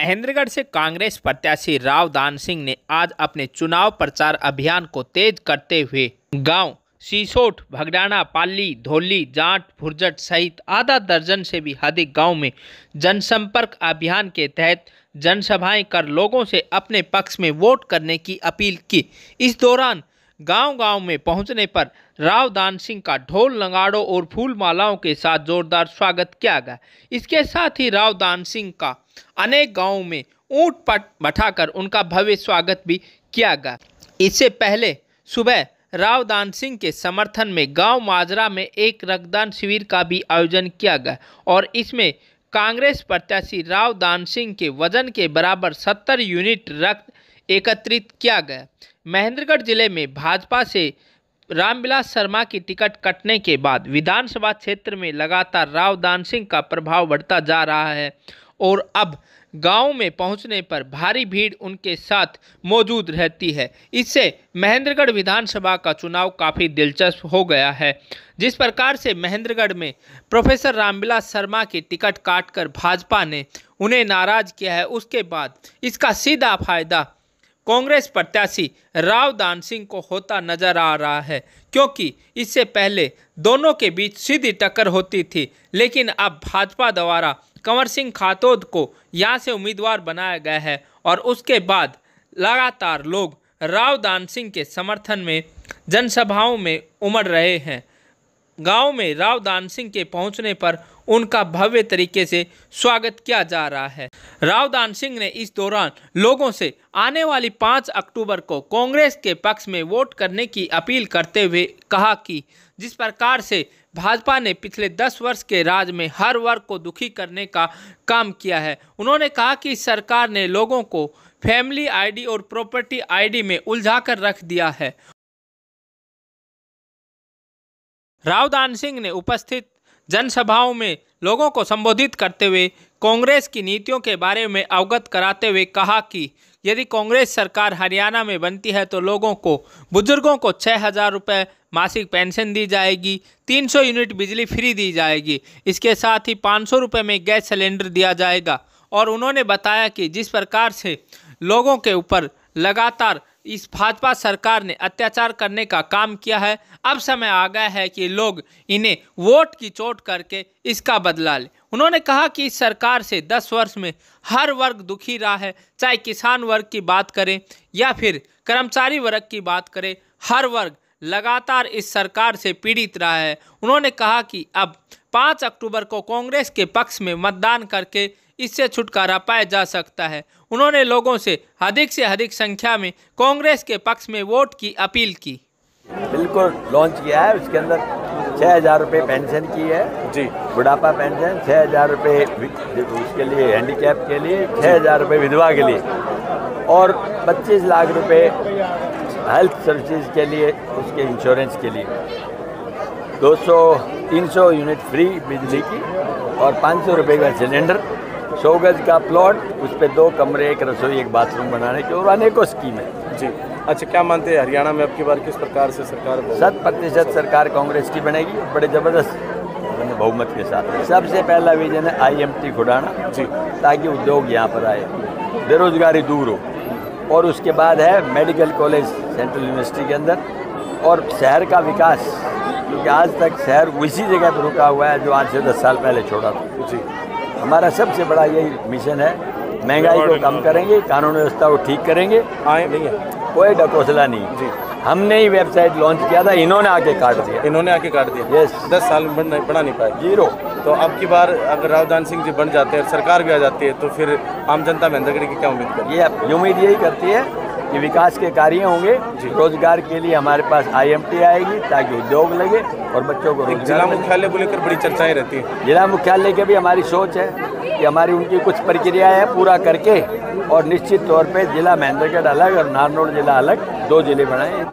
महेंद्रगढ़ से कांग्रेस प्रत्याशी राव दान सिंह ने आज अपने चुनाव प्रचार अभियान को तेज करते हुए गांव सीसोट भगडाना पाली धोली जाट भुर्जट सहित आधा दर्जन से भी अधिक गांव में जनसंपर्क अभियान के तहत जनसभाएं कर लोगों से अपने पक्ष में वोट करने की अपील की इस दौरान गांव-गांव में पहुंचने पर राव दान सिंह का ढोल नगाड़ों और फूल मालाओं के साथ जोरदार स्वागत किया गया इसके साथ ही राव दान सिंह का अनेक गांवों में ऊँट पट बैठाकर उनका भव्य स्वागत भी किया गया इससे पहले सुबह राव दान सिंह के समर्थन में गांव माजरा में एक रक्तदान शिविर का भी आयोजन किया गया और इसमें कांग्रेस प्रत्याशी राव दान सिंह के वजन के बराबर सत्तर यूनिट रक्त एकत्रित किया गया महेंद्रगढ़ जिले में भाजपा से रामविलास शर्मा की टिकट कटने के बाद विधानसभा क्षेत्र में लगातार राव दान सिंह का प्रभाव बढ़ता जा रहा है और अब गांव में पहुंचने पर भारी भीड़ उनके साथ मौजूद रहती है इससे महेंद्रगढ़ विधानसभा का चुनाव काफ़ी दिलचस्प हो गया है जिस प्रकार से महेंद्रगढ़ में प्रोफेसर रामविलास शर्मा की टिकट काटकर भाजपा ने उन्हें नाराज किया है उसके बाद इसका सीधा फायदा कांग्रेस प्रत्याशी राव दान सिंह को होता नजर आ रहा है क्योंकि इससे पहले दोनों के बीच सीधी टक्कर होती थी लेकिन अब भाजपा द्वारा कंवर सिंह खातोद को यहाँ से उम्मीदवार बनाया गया है और उसके बाद लगातार लोग राव दान सिंह के समर्थन में जनसभाओं में उमड़ रहे हैं गांव में राव दान सिंह के पहुंचने पर उनका भव्य तरीके से स्वागत किया जा रहा है रावदान सिंह ने इस दौरान लोगों से आने वाली पाँच अक्टूबर को कांग्रेस के पक्ष में वोट करने की अपील करते हुए कहा कि जिस प्रकार से भाजपा ने पिछले दस वर्ष के राज में हर वर्ग को दुखी करने का काम किया है उन्होंने कहा कि सरकार ने लोगों को फैमिली आईडी और प्रॉपर्टी आईडी में उलझा कर रख दिया है रावदान सिंह ने उपस्थित जनसभाओं में लोगों को संबोधित करते हुए कांग्रेस की नीतियों के बारे में अवगत कराते हुए कहा कि यदि कांग्रेस सरकार हरियाणा में बनती है तो लोगों को बुजुर्गों को छः हज़ार रुपये मासिक पेंशन दी जाएगी 300 यूनिट बिजली फ्री दी जाएगी इसके साथ ही पाँच सौ रुपये में गैस सिलेंडर दिया जाएगा और उन्होंने बताया कि जिस प्रकार से लोगों के ऊपर लगातार इस भाजपा सरकार ने अत्याचार करने का काम किया है अब समय आ गया है कि लोग इन्हें वोट की चोट करके इसका बदला लें उन्होंने कहा कि इस सरकार से 10 वर्ष में हर वर्ग दुखी रहा है चाहे किसान वर्ग की बात करें या फिर कर्मचारी वर्ग की बात करें हर वर्ग लगातार इस सरकार से पीड़ित रहा है उन्होंने कहा कि अब पाँच अक्टूबर को कांग्रेस के पक्ष में मतदान करके इससे छुटकारा पाया जा सकता है उन्होंने लोगों से अधिक से अधिक संख्या में कांग्रेस के पक्ष में वोट की अपील की बिल्कुल लॉन्च किया है उसके अंदर छः हज़ार रुपये पेंशन की है जी बुढ़ापा पेंशन छः हज़ार रुपये उसके लिए हैंडीकैप के लिए छः हज़ार रुपये विधवा के लिए और पच्चीस लाख रुपये हेल्थ सर्विसेज के लिए उसके इंश्योरेंस के लिए 200 सौ यूनिट फ्री बिजली की और पाँच सौ रुपये का सिलेंडर सौ गज का प्लॉट उस पर दो कमरे एक रसोई एक बाथरूम बनाने की और अनेकों स्कीम है जी अच्छा क्या मानते हैं हरियाणा में अब की बार किस प्रकार से सरकार शत प्रतिशत सरकार कांग्रेस की बनेगी बड़े ज़बरदस्त बहुमत के साथ सबसे पहला विजन है आई एम टी खुडाना जी ताकि उद्योग यहाँ पर आए बेरोजगारी दूर हो और उसके बाद है मेडिकल कॉलेज सेंट्रल यूनिवर्सिटी के अंदर और शहर का विकास क्योंकि आज तक शहर उसी जगह पर रुका हुआ है जो आज से दस साल पहले छोड़ा था जी हमारा सबसे बड़ा यही मिशन है महंगाई को कम करेंगे कानून व्यवस्था को ठीक करेंगे आए नहीं है कोई डकोसला नहीं जी हमने ही वेबसाइट लॉन्च किया था इन्होंने आके काट दिया इन्होंने आके काट दिया यस दस साल में नहीं, नहीं पाए जीरो तो अब की बार अगर राजधान सिंह जी बन जाते हैं सरकार भी आ जाती है तो फिर आम जनता महेंद्रगढ़ की क्या उम्मीद करती है ये उम्मीद यही करती है कि विकास के कार्य होंगे रोजगार के लिए हमारे पास आईएमटी आएगी ताकि उद्योग लगे और बच्चों को जिला मुख्यालय को लेकर बड़ी चर्चाएं रहती है जिला मुख्यालय के भी हमारी सोच है कि हमारी उनकी कुछ प्रक्रिया है पूरा करके और निश्चित तौर पे जिला महेंद्रगढ़ अलग और नारनौल जिला अलग दो जिले बनाए